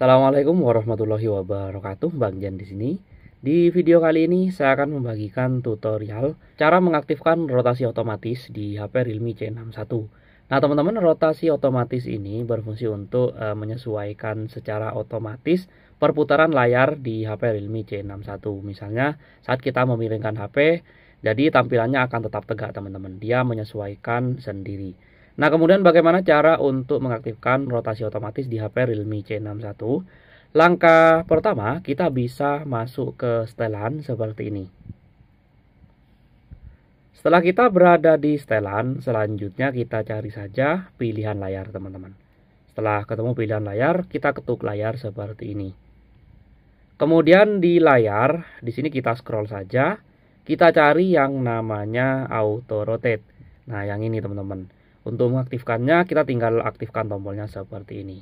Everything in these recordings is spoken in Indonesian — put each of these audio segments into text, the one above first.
Assalamualaikum warahmatullahi wabarakatuh, Bang Jan di sini. Di video kali ini saya akan membagikan tutorial cara mengaktifkan rotasi otomatis di HP Realme C61. Nah, teman-teman, rotasi otomatis ini berfungsi untuk e, menyesuaikan secara otomatis perputaran layar di HP Realme C61. Misalnya, saat kita memiringkan HP, jadi tampilannya akan tetap tegak, teman-teman. Dia menyesuaikan sendiri. Nah, kemudian bagaimana cara untuk mengaktifkan rotasi otomatis di HP Realme C61? Langkah pertama, kita bisa masuk ke setelan seperti ini. Setelah kita berada di setelan, selanjutnya kita cari saja pilihan layar, teman-teman. Setelah ketemu pilihan layar, kita ketuk layar seperti ini. Kemudian di layar, di sini kita scroll saja, kita cari yang namanya auto rotate. Nah, yang ini, teman-teman untuk mengaktifkannya kita tinggal aktifkan tombolnya seperti ini.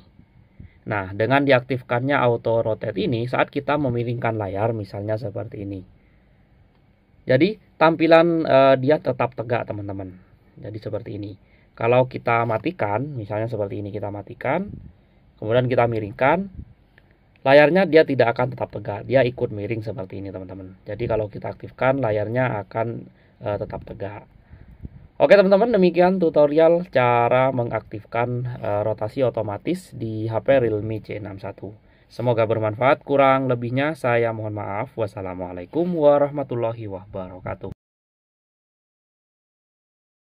Nah, dengan diaktifkannya auto rotate ini saat kita memiringkan layar misalnya seperti ini. Jadi, tampilan uh, dia tetap tegak, teman-teman. Jadi seperti ini. Kalau kita matikan, misalnya seperti ini kita matikan, kemudian kita miringkan, layarnya dia tidak akan tetap tegak, dia ikut miring seperti ini, teman-teman. Jadi kalau kita aktifkan, layarnya akan uh, tetap tegak. Oke teman-teman demikian tutorial cara mengaktifkan uh, rotasi otomatis di HP Realme C61. Semoga bermanfaat, kurang lebihnya saya mohon maaf. Wassalamualaikum warahmatullahi wabarakatuh.